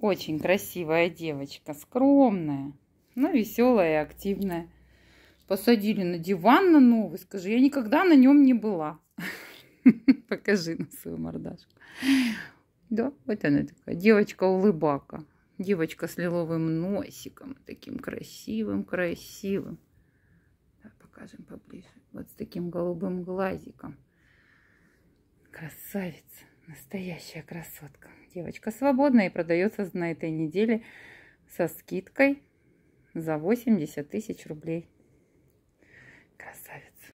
Очень красивая девочка, скромная, но веселая и активная. Посадили на диван на новый, скажи, я никогда на нем не была. Покажи на свою мордашку. Да, вот она такая, девочка-улыбака. Девочка с лиловым носиком, таким красивым-красивым. Покажем поближе, вот с таким голубым глазиком. Красавица. Настоящая красотка. Девочка свободная и продается на этой неделе со скидкой за 80 тысяч рублей. Красавица.